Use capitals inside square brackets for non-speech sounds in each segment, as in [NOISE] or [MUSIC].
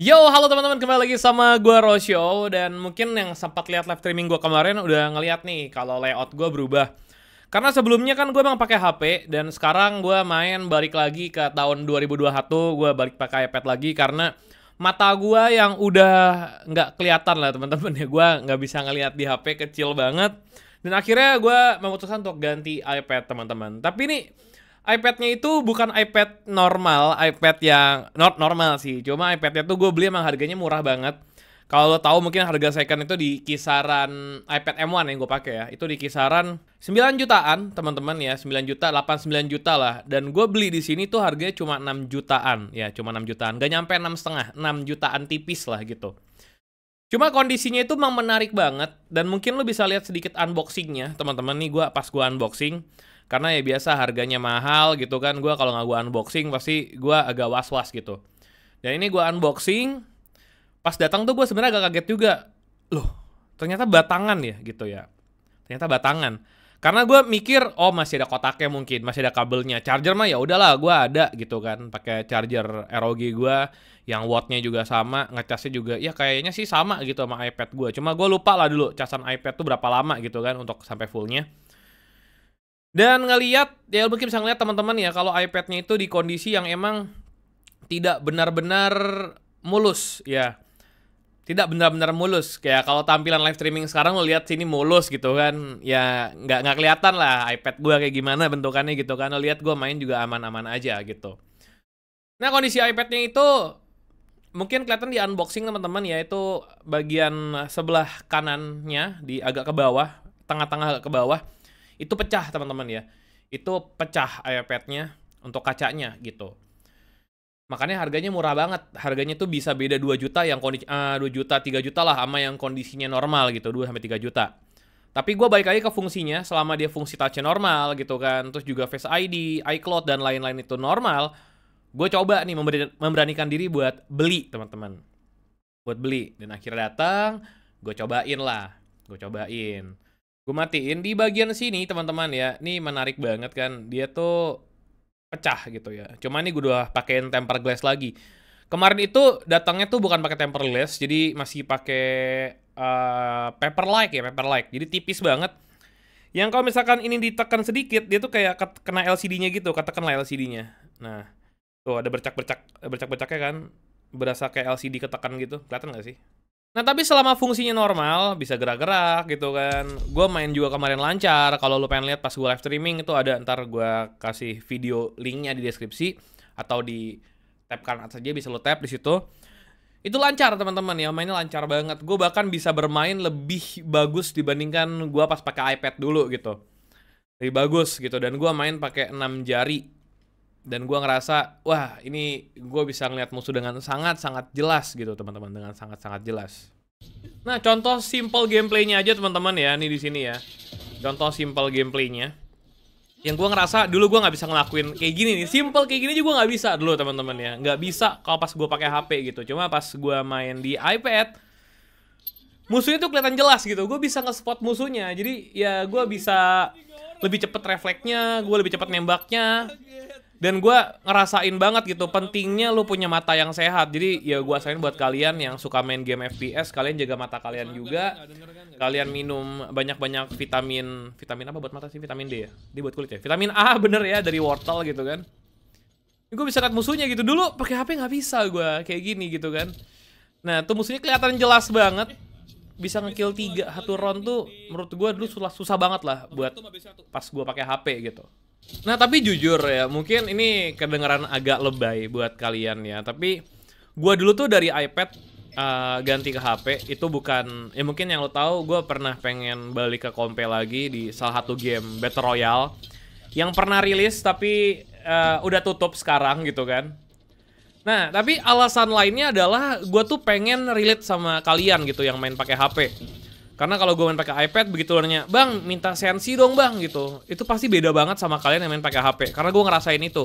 Yo, halo teman-teman, kembali lagi sama gue Rosio dan mungkin yang sempat lihat live streaming gue kemarin udah ngeliat nih kalau layout gue berubah. Karena sebelumnya kan gue emang pakai HP dan sekarang gue main balik lagi ke tahun 2021, gue balik pakai iPad lagi karena mata gue yang udah nggak kelihatan lah teman-teman [LAUGHS] ya, gue nggak bisa ngelihat di HP kecil banget. Dan akhirnya gue memutuskan untuk ganti iPad teman-teman. Tapi ini iPadnya itu bukan iPad normal, iPad yang not normal sih. Cuma iPadnya tuh gue beli emang harganya murah banget. Kalau lo tahu mungkin harga second itu di kisaran iPad M1 yang gue pakai ya. Itu di kisaran 9 jutaan, teman-teman ya. 9 juta, 8 9 juta lah. Dan gue beli di sini tuh harganya cuma 6 jutaan. Ya, cuma 6 jutaan. Gak nyampe 6 setengah, 6 jutaan tipis lah gitu. Cuma kondisinya itu memang menarik banget dan mungkin lo bisa lihat sedikit unboxingnya teman-teman nih gue pas gue unboxing karena ya biasa harganya mahal gitu kan gue kalau nggak gue unboxing pasti gue agak was was gitu dan ini gue unboxing pas datang tuh gue sebenarnya agak kaget juga loh ternyata batangan ya gitu ya ternyata batangan karena gue mikir oh masih ada kotaknya mungkin masih ada kabelnya charger mah ya udahlah gue ada gitu kan pakai charger ROG gue yang wattnya juga sama ngecasnya juga ya kayaknya sih sama gitu sama iPad gue cuma gue lupa lah dulu casan iPad tuh berapa lama gitu kan untuk sampai fullnya dan ngeliat, ya mungkin bisa ngeliat teman-teman ya, kalau iPad-nya itu di kondisi yang emang tidak benar-benar mulus, ya. Tidak benar-benar mulus. Kayak kalau tampilan live streaming sekarang lo lihat sini mulus gitu kan. Ya nggak nggak kelihatan lah iPad gue kayak gimana bentukannya gitu kan. Lo lihat gue main juga aman-aman aja gitu. Nah kondisi iPad-nya itu mungkin kelihatan di unboxing teman-teman ya itu bagian sebelah kanannya di agak ke bawah tengah-tengah ke bawah itu pecah teman-teman ya. Itu pecah iPad-nya untuk kacanya gitu. Makanya harganya murah banget. Harganya tuh bisa beda 2 juta yang kondisi uh, eh, 2 juta, 3 juta lah sama yang kondisinya normal gitu, 2 sampai 3 juta. Tapi gue balik lagi ke fungsinya, selama dia fungsi touch normal gitu kan, terus juga Face ID, iCloud, dan lain-lain itu normal, gue coba nih memberanikan diri buat beli teman-teman buat beli dan akhirnya datang gue cobain lah gue cobain Gue matiin di bagian sini teman-teman ya. Ini menarik banget kan. Dia tuh pecah gitu ya. Cuma ini gue udah pakein temper glass lagi. Kemarin itu datangnya tuh bukan pakai temper glass, jadi masih pakai uh, eh, paper like ya, paper like. Jadi tipis banget. Yang kalau misalkan ini ditekan sedikit, dia tuh kayak kena LCD-nya gitu, katakan lah LCD-nya. Nah, tuh ada bercak-bercak, bercak-bercaknya kan, berasa kayak LCD ketekan gitu. Kelihatan nggak sih? Nah tapi selama fungsinya normal, bisa gerak-gerak gitu kan. Gue main juga kemarin lancar. Kalau lo pengen lihat pas gue live streaming itu ada ntar gue kasih video linknya di deskripsi atau di tab kanan atas aja bisa lo tap di situ. Itu lancar teman-teman ya, mainnya lancar banget. Gue bahkan bisa bermain lebih bagus dibandingkan gue pas pakai iPad dulu gitu. Lebih bagus gitu dan gue main pakai enam jari dan gue ngerasa wah ini gue bisa ngeliat musuh dengan sangat sangat jelas gitu teman-teman dengan sangat sangat jelas nah contoh simple gameplaynya aja teman-teman ya ini di sini ya contoh simple gameplaynya yang gue ngerasa dulu gue nggak bisa ngelakuin kayak gini nih simple kayak gini juga gue nggak bisa dulu teman-teman ya nggak bisa kalau pas gue pakai HP gitu cuma pas gue main di iPad musuhnya tuh kelihatan jelas gitu gue bisa nge-spot musuhnya jadi ya gue bisa lebih cepet refleksnya gue lebih cepet nembaknya dan gue ngerasain banget gitu pentingnya lu punya mata yang sehat jadi ya gue asain buat kalian yang suka main game FPS kalian jaga mata kalian juga kan, kalian minum banyak-banyak vitamin vitamin apa buat mata sih vitamin D ya dia buat kulit ya vitamin A [LAUGHS] bener ya dari wortel gitu kan gue bisa lihat musuhnya gitu dulu pakai HP nggak bisa gue kayak gini gitu kan nah tuh musuhnya kelihatan jelas banget bisa ngekill tiga satu round tuh menurut gue dulu susah susah banget lah buat pas gue pakai HP gitu Nah tapi jujur ya, mungkin ini kedengeran agak lebay buat kalian ya. Tapi gue dulu tuh dari iPad uh, ganti ke HP itu bukan, ya mungkin yang lo tahu gue pernah pengen balik ke kompe lagi di salah satu game Battle Royale yang pernah rilis tapi uh, udah tutup sekarang gitu kan. Nah tapi alasan lainnya adalah gue tuh pengen relate sama kalian gitu yang main pakai HP karena kalau gue main pakai iPad begitu lo nanya, "Bang, minta sensi dong, Bang." gitu. Itu pasti beda banget sama kalian yang main pakai HP. Karena gue ngerasain itu.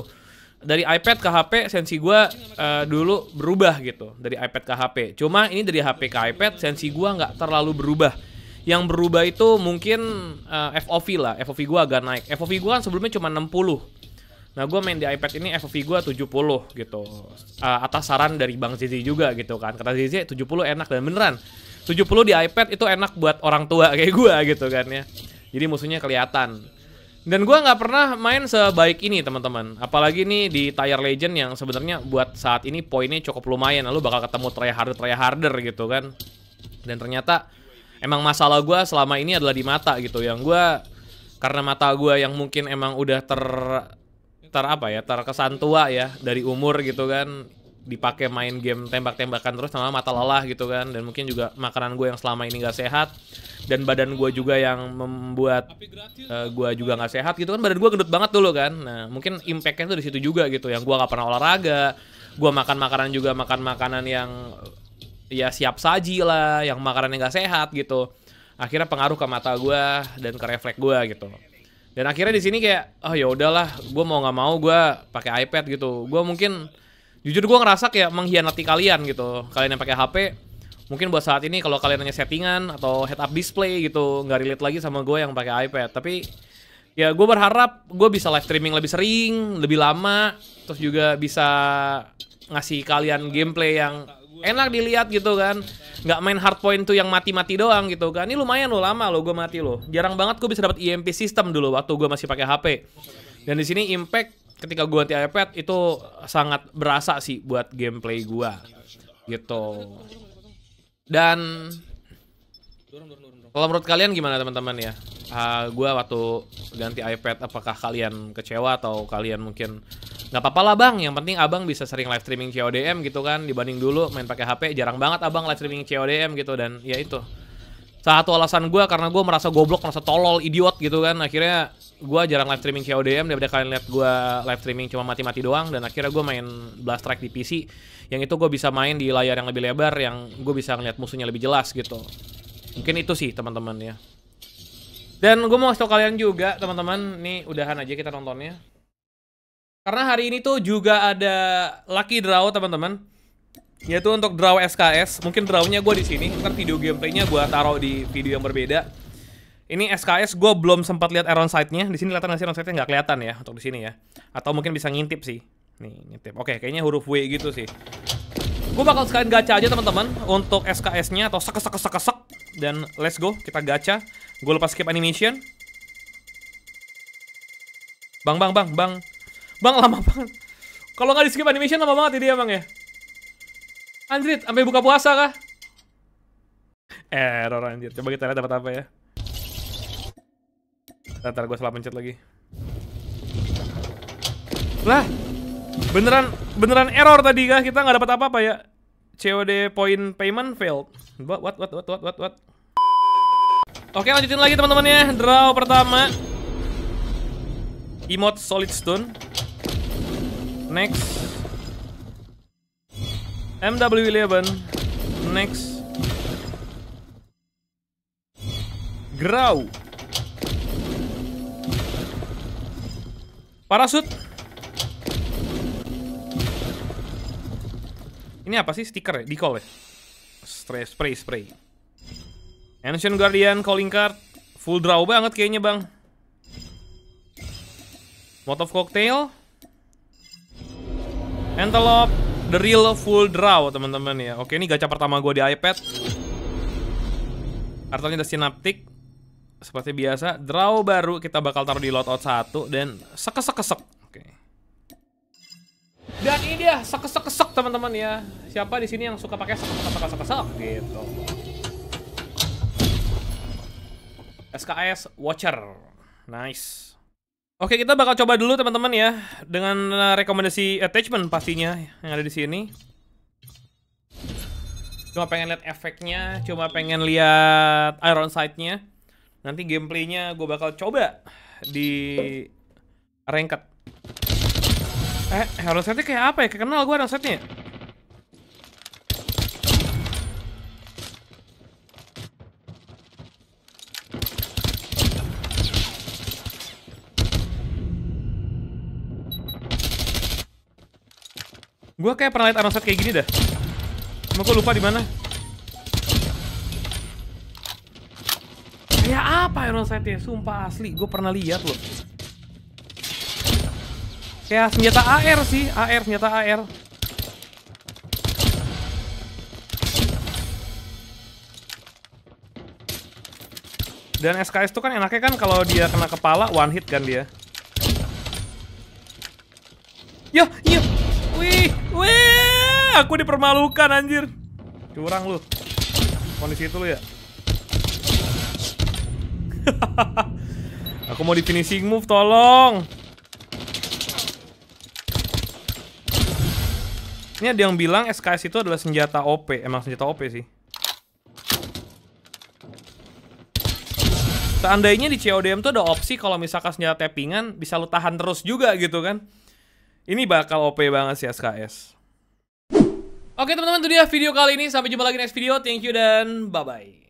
Dari iPad ke HP sensi gue uh, dulu berubah gitu. Dari iPad ke HP. Cuma ini dari HP ke iPad sensi gue nggak terlalu berubah. Yang berubah itu mungkin uh, eh, FOV lah. FOV gue agak naik. FOV gue kan sebelumnya cuma 60. Nah gue main di iPad ini FOV gue 70 gitu uh, Atas saran dari Bang Zizi juga gitu kan Kata Zizi 70 enak dan beneran 70 di iPad itu enak buat orang tua [LAUGHS] kayak gue gitu kan ya. Jadi musuhnya kelihatan. Dan gue nggak pernah main sebaik ini teman-teman. Apalagi nih di Tire Legend yang sebenarnya buat saat ini poinnya cukup lumayan. Lalu bakal ketemu try harder try harder gitu kan. Dan ternyata emang masalah gue selama ini adalah di mata gitu. Yang gue karena mata gue yang mungkin emang udah ter ter apa ya terkesan tua ya dari umur gitu kan dipakai main game tembak-tembakan terus sama mata lelah gitu kan dan mungkin juga makanan gue yang selama ini gak sehat dan badan gue juga yang membuat uh, eh, gue juga gak sehat gitu kan badan gue gendut banget dulu kan nah mungkin impactnya tuh di situ juga gitu yang gue gak pernah olahraga gue makan makanan juga makan makanan yang ya siap saji lah yang makanan yang gak sehat gitu akhirnya pengaruh ke mata gue dan ke refleks gue gitu dan akhirnya di sini kayak oh ya udahlah gue mau nggak mau gue pakai iPad gitu gue mungkin jujur gue ngerasa kayak mengkhianati kalian gitu kalian yang pakai HP mungkin buat saat ini kalau kalian nanya settingan atau head up display gitu nggak relate lagi sama gue yang pakai iPad tapi ya gue berharap gue bisa live streaming lebih sering lebih lama terus juga bisa ngasih kalian gameplay yang enak dilihat gitu kan nggak main hardpoint tuh yang mati-mati doang gitu kan ini lumayan lo lama lo gue mati lo jarang banget gue bisa dapat EMP system dulu waktu gue masih pakai HP dan di sini impact ketika gue ganti iPad itu sangat berasa sih buat gameplay gue gitu dan kalau menurut kalian gimana teman-teman ya uh, ah, gue waktu ganti iPad apakah kalian kecewa atau kalian mungkin nggak apa-apa lah bang yang penting abang bisa sering live streaming CODM gitu kan dibanding dulu main pakai HP jarang banget abang live streaming CODM gitu dan ya itu satu alasan gue karena gue merasa goblok merasa tolol idiot gitu kan akhirnya gue jarang live streaming CODM daripada kalian lihat gue live streaming cuma mati-mati doang dan akhirnya gue main blast track di PC yang itu gue bisa main di layar yang lebih lebar yang gue bisa ngeliat musuhnya lebih jelas gitu mungkin itu sih teman-teman ya dan gue mau kasih kalian juga teman-teman nih udahan aja kita nontonnya karena hari ini tuh juga ada lucky draw teman-teman yaitu untuk draw SKS mungkin drawnya gue di sini ntar video gameplaynya gue taruh di video yang berbeda ini SKS gue belum sempat lihat Iron Sight-nya. Di sini kelihatan nggak sih Iron Sight-nya? Nggak kelihatan ya untuk di sini ya. Atau mungkin bisa ngintip sih. Nih, ngintip. Oke, kayaknya huruf W gitu sih. Gue bakal sekalian gacha aja teman-teman untuk SKS-nya atau sek sek sek sek dan let's go kita gacha. Gue lepas skip animation. Bang bang bang bang. Bang lama banget. Kalau nggak di skip animation lama banget ini emang ya. Anjrit, sampai buka puasa kah? Error anjir. Coba kita lihat dapat apa ya. Ntar, ntar gue salah pencet lagi. Lah, beneran beneran error tadi kah? Kita nggak dapat apa-apa ya? COD point payment failed. What what what what what what what? Oke, lanjutin lagi teman-teman ya. Draw pertama. Emote solid stone. Next. MW11. Next. Grow. Parasut. Ini apa sih? Stiker ya? Decal ya? Spray, spray, spray. Ancient Guardian, calling card. Full draw banget kayaknya bang. of Cocktail. Antelope. The real full draw teman-teman ya. Oke ini gacha pertama gue di iPad. Artinya ada Synaptic seperti biasa, draw baru kita bakal taruh di lot out 1 dan sekesek-kesek. Oke. Dan ini dia sekesek-kesek teman-teman ya. Siapa di sini yang suka pakai sekesek-kesek gitu. SKS Watcher. Nice. Oke, kita bakal coba dulu teman-teman ya dengan eh, rekomendasi attachment pastinya yang ada di sini. Cuma pengen lihat efeknya, cuma pengen lihat iron sight-nya. Nanti gameplaynya gue bakal coba di ranked. Eh, hero setnya kayak apa ya? kenal gue hero setnya. Gue kayak pernah liat hero set kayak gini dah. Cuma gue lupa di mana. apa Iron Sight-nya? Sumpah asli, gue pernah lihat loh. ya senjata AR sih, AR senjata AR. Dan SKS tuh kan enaknya kan kalau dia kena kepala one hit kan dia. Yo, ya, yo. Iya. Wih, wih, aku dipermalukan anjir. Curang lu. Kondisi itu lu ya. [LAUGHS] Aku mau di finishing move, tolong. Ini ada yang bilang SKS itu adalah senjata OP. Emang senjata OP sih. Seandainya di CODM tuh ada opsi kalau misalkan senjata tappingan bisa lu tahan terus juga gitu kan. Ini bakal OP banget sih SKS. Oke teman-teman itu dia video kali ini. Sampai jumpa lagi next video. Thank you dan bye-bye.